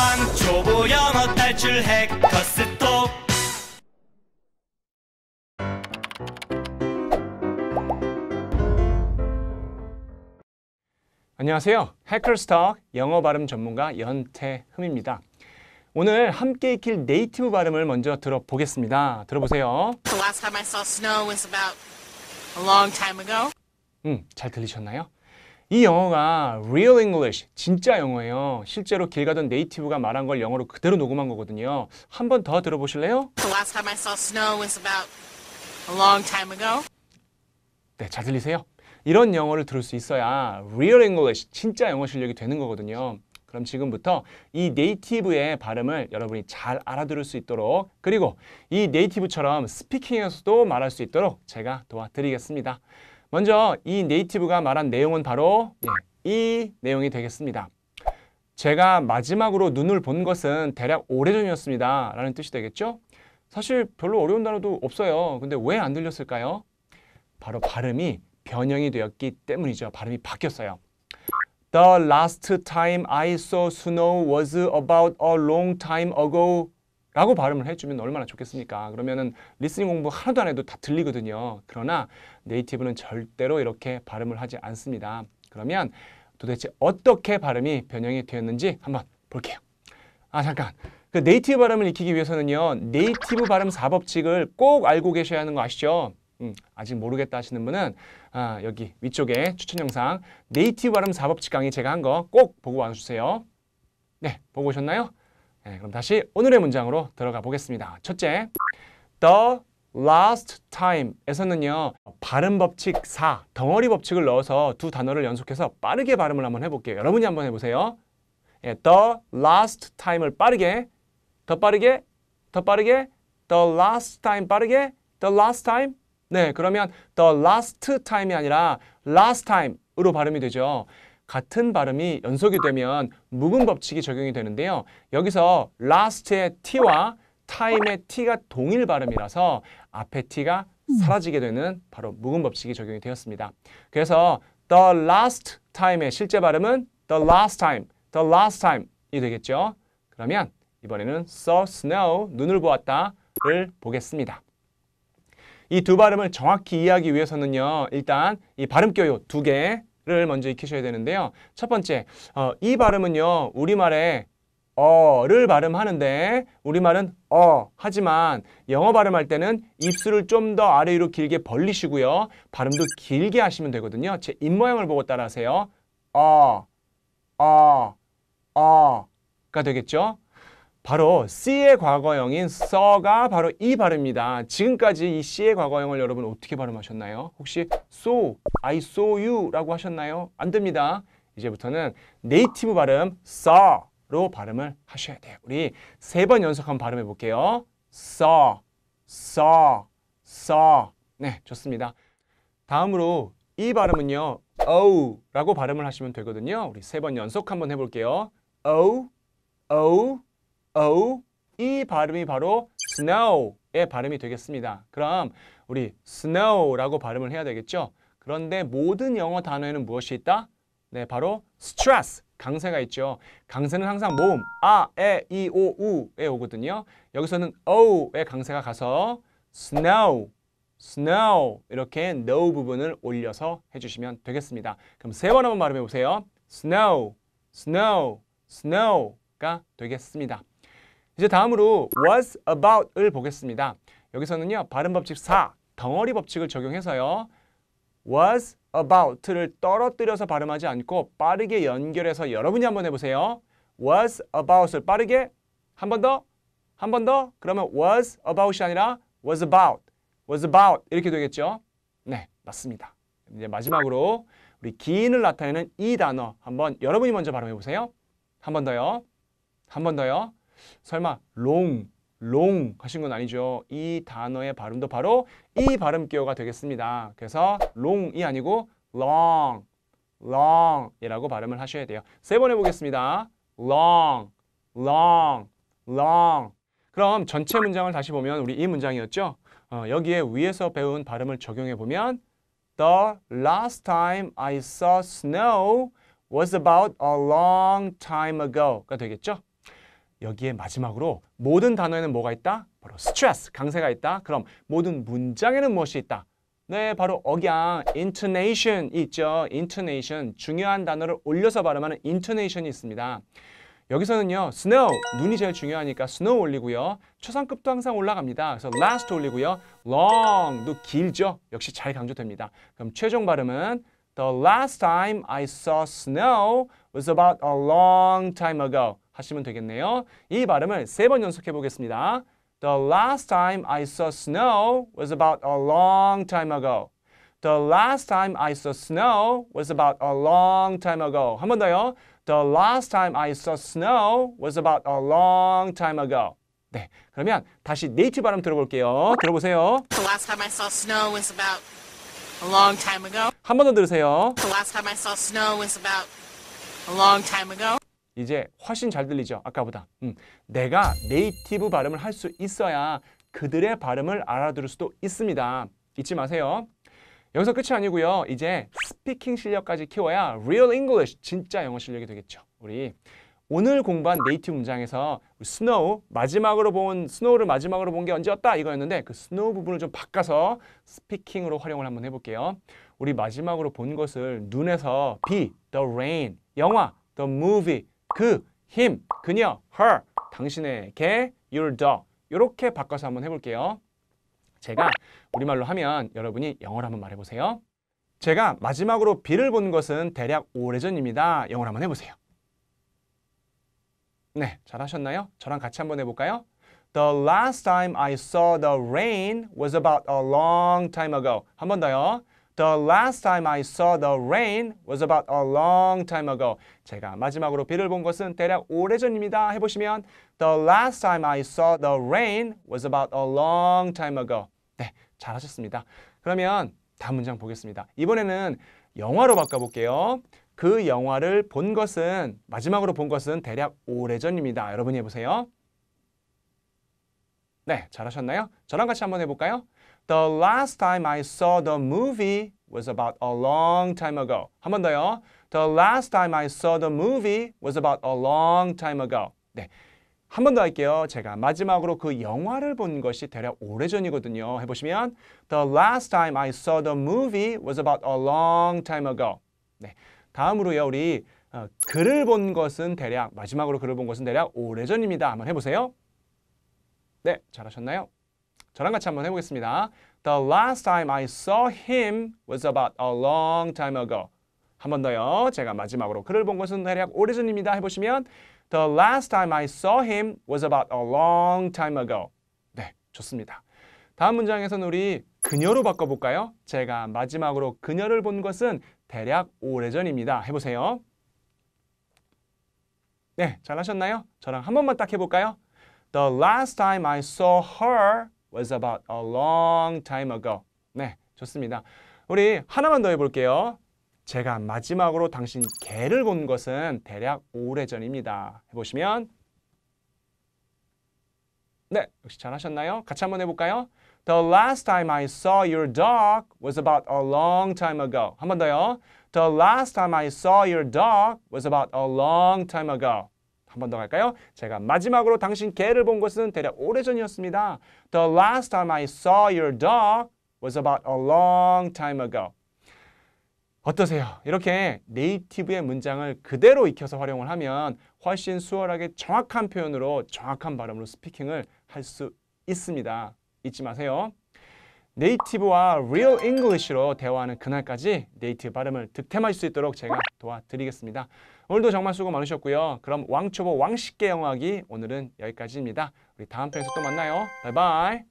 교 초보 영어 탈출 해커스톡 안녕하세요. 해커스톡 영어 발음 전문가 연태흠입니다. 오늘 함께 익힐 네이티브 발음을 먼저 들어보겠습니다. 들어보세요. The last time I saw snow was about a long time ago. 음, 잘 들리셨나요? 이 영어가 real English, 진짜 영어예요. 실제로 길 가던 네이티브가 말한 걸 영어로 그대로 녹음한 거거든요. 한 번 더 들어보실래요? The last time I saw snow was about a long time ago. 네, 잘 들리세요? 이런 영어를 들을 수 있어야 real English, 진짜 영어 실력이 되는 거거든요. 그럼 지금부터 이 네이티브의 발음을 여러분이 잘 알아들을 수 있도록 그리고 이 네이티브처럼 스피킹에서도 말할 수 있도록 제가 도와드리겠습니다. 먼저 이 네이티브가 말한 내용은 바로 예, 이 내용이 되겠습니다. 제가 마지막으로 눈을 본 것은 대략 오래전이었습니다. 라는 뜻이 되겠죠? 사실 별로 어려운 단어도 없어요. 근데 왜 안 들렸을까요? 바로 발음이 변형이 되었기 때문이죠. 발음이 바뀌었어요. The last time I saw snow was about a long time ago. 라고 발음을 해주면 얼마나 좋겠습니까? 그러면은 리스닝 공부 하나도 안 해도 다 들리거든요. 그러나 네이티브는 절대로 이렇게 발음을 하지 않습니다. 그러면 도대체 어떻게 발음이 변형이 되었는지 한번 볼게요. 아 잠깐. 그 네이티브 발음을 익히기 위해서는요. 네이티브 발음 4법칙을 꼭 알고 계셔야 하는 거 아시죠? 음, 아직 모르겠다 하시는 분은 아, 여기 위쪽에 추천 영상 네이티브 발음 4법칙 강의 제가 한 거 꼭 보고 와주세요. 네, 보고 오셨나요? 네, 그럼 다시 오늘의 문장으로 들어가 보겠습니다. 첫째, the last time에서는요. 발음 법칙 4, 덩어리 법칙을 넣어서 두 단어를 연속해서 빠르게 발음을 한번 해볼게요. 여러분이 한번 해보세요. 예, the last time을 빠르게, 더 빠르게, 더 빠르게, the last time 빠르게, the last time. 네, 그러면 the last time이 아니라 last time으로 발음이 되죠. 같은 발음이 연속이 되면 묵은 법칙이 적용이 되는데요. 여기서 last의 t와 time의 t가 동일 발음이라서 앞에 t가 사라지게 되는 바로 묵은 법칙이 적용이 되었습니다. 그래서 the last time의 실제 발음은 the last time, the last time이 되겠죠. 그러면 이번에는 saw snow, 눈을 보았다를 보겠습니다. 이 두 발음을 정확히 이해하기 위해서는요. 일단 이 발음 교요 두 개, 를 먼저 익히셔야 되는데요. 첫 번째, 어, 이 발음은요. 우리말에 어를 발음하는데 우리말은 어 하지만 영어 발음할 때는 입술을 좀 더 아래 위로 길게 벌리시고요. 발음도 길게 하시면 되거든요. 제 입 모양을 보고 따라하세요. 어, 어, 어 가 되겠죠? 바로 C의 과거형인 써가 바로 이 발음입니다. 지금까지 이 C의 과거형을 여러분 어떻게 발음하셨나요? 혹시 so, I saw you 라고 하셨나요? 안 됩니다. 이제부터는 네이티브 발음 saw로 발음을 하셔야 돼요. 우리 세 번 연속 한번 발음해 볼게요. saw, saw, saw. 네, 좋습니다. 다음으로 이 발음은요. o oh 라고 발음을 하시면 되거든요. 우리 세 번 연속 한번 해볼게요. o, oh, o, oh. O 어, 이 발음이 바로 snow의 발음이 되겠습니다. 그럼 우리 snow라고 발음을 해야 되겠죠? 그런데 모든 영어 단어에는 무엇이 있다? 네, 바로 stress, 강세가 있죠. 강세는 항상 모음 아, 에, 이, 오, 우에 오거든요. 여기서는 o의 어, 강세가 가서 snow, snow 이렇게 no 부분을 올려서 해주시면 되겠습니다. 그럼 세 번 한번 발음해 보세요. snow, snow, snow가 되겠습니다. 이제 다음으로 was about을 보겠습니다. 여기서는요. 발음 법칙 4, 덩어리 법칙을 적용해서요. was about를 떨어뜨려서 발음하지 않고 빠르게 연결해서 여러분이 한번 해보세요. was about을 빠르게 한 번 더, 한 번 더. 그러면 was about이 아니라 was about, was about 이렇게 되겠죠? 네, 맞습니다. 이제 마지막으로 우리 기인을 나타내는 이 단어 한번 여러분이 먼저 발음해보세요. 한 번 더요. 한 번 더요. 설마 롱, 롱 하신 건 아니죠. 이 단어의 발음도 바로 이 발음 기호가 되겠습니다. 그래서 롱이 아니고 long, long이라고 발음을 하셔야 돼요. 세 번 해보겠습니다. long, long, long. 그럼 전체 문장을 다시 보면 우리 이 문장이었죠. 어, 여기에 위에서 배운 발음을 적용해 보면 The last time I saw snow was about a long time ago가 되겠죠. 여기에 마지막으로 모든 단어에는 뭐가 있다? 바로 스트레스, 강세가 있다. 그럼 모든 문장에는 무엇이 있다? 네, 바로 억양, intonation 있죠. intonation, 중요한 단어를 올려서 발음하는 intonation이 있습니다. 여기서는요, snow, 눈이 제일 중요하니까 snow 올리고요. 초상급도 항상 올라갑니다. 그래서 last 올리고요. long도 길죠. 역시 잘 강조됩니다. 그럼 최종 발음은 The last time I saw snow, was about a long time ago 하시면 되겠네요. 이 발음을 세 번 연속해 보겠습니다. The last time I saw snow was about a long time ago. The last time I saw snow was about a long time ago. 한 번 더요. The last time I saw snow was about a long time ago. 네, 그러면 다시 네이티브 발음 들어볼게요. 들어보세요. The last time I saw snow was about a long time ago. 한 번 더 들으세요. The last time I saw snow was about A long time ago. 이제 훨씬 잘 들리죠? 아까보다. 음, 내가 네이티브 발음을 할 수 있어야 그들의 발음을 알아들을 수도 있습니다. 잊지 마세요. 여기서 끝이 아니고요. 이제 스피킹 실력까지 키워야 real English, 진짜 영어 실력이 되겠죠. 우리 오늘 공부한 네이티브 문장에서 스노우, 마지막으로 본, 스노우를 마지막으로 본 게 언제였다? 이거였는데 그 스노우 부분을 좀 바꿔서 스피킹으로 활용을 한번 해볼게요. 우리 마지막으로 본 것을 눈에서 비, e the rain, 영화, the movie, 그, him, 그녀, her, 당신에게 your dog 이렇게 바꿔서 한번 해볼게요. 제가 우리말로 하면 여러분이 영어로 한번 말해보세요. 제가 마지막으로 비를 본 것은 대략 오래전입니다. 영어로 한번 해보세요. 네, 잘하셨나요? 저랑 같이 한번 해볼까요? The last time I saw the rain was about a long time ago. 한번 더요. The last time I saw the rain was about a long time ago. 제가 마지막으로 비를 본 것은 대략 오래전입니다. 해보시면 The last time I saw the rain was about a long time ago. 네, 잘하셨습니다. 그러면 다음 문장 보겠습니다. 이번에는 영화로 바꿔볼게요. 그 영화를 본 것은 마지막으로 본 것은 대략 오래전입니다. 여러분이 해보세요. 네, 잘하셨나요? 저랑 같이 한번 해볼까요? The last time I saw the movie was about a long time ago. 한 번 더요. The last time I saw the movie was about a long time ago. 네. 한 번 더 할게요. 제가 마지막으로 그 영화를 본 것이 대략 오래전이거든요. 해보시면 The last time I saw the movie was about a long time ago. 네. 다음으로요. 우리 어, 글을 본 것은 대략 마지막으로 글을 본 것은 대략 오래전입니다. 한번 해보세요. 네, 잘하셨나요? 저랑 같이 한번 해보겠습니다. The last time I saw him was about a long time ago. 한번 더요. 제가 마지막으로 그를 본 것은 대략 오래전입니다. 해보시면 The last time I saw him was about a long time ago. 네, 좋습니다. 다음 문장에서는 우리 그녀로 바꿔볼까요? 제가 마지막으로 그녀를 본 것은 대략 오래전입니다. 해보세요. 네, 잘하셨나요? 저랑 한 번만 딱 해볼까요? The last time I saw her was about a long time ago. 네, 좋습니다. 우리 하나만 더 해볼게요. 제가 마지막으로 당신 개를 본 것은 대략 오래전입니다. 해보시면 네, 역시 잘하셨나요? 같이 한번 해볼까요? The last time I saw your dog was about a long time ago. 한번 더요. The last time I saw your dog was about a long time ago. 한번더 갈까요? 제가 마지막으로 당신 개를 본 것은 대략 오래전이었습니다. The last time I saw your dog was about a long time ago. 어떠세요? 이렇게 네이티브의 문장을 그대로 익혀서 활용을 하면 훨씬 수월하게 정확한 표현으로 정확한 발음으로 스피킹을 할 수 있습니다. 잊지 마세요. 네이티브와 Real English로 대화하는 그날까지 네이티브 발음을 득템할 수 있도록 제가 도와드리겠습니다. 오늘도 정말 수고 많으셨고요. 그럼 왕초보 왕식계 영어하기 오늘은 여기까지입니다. 우리 다음 편에서 또 만나요. 바이바이.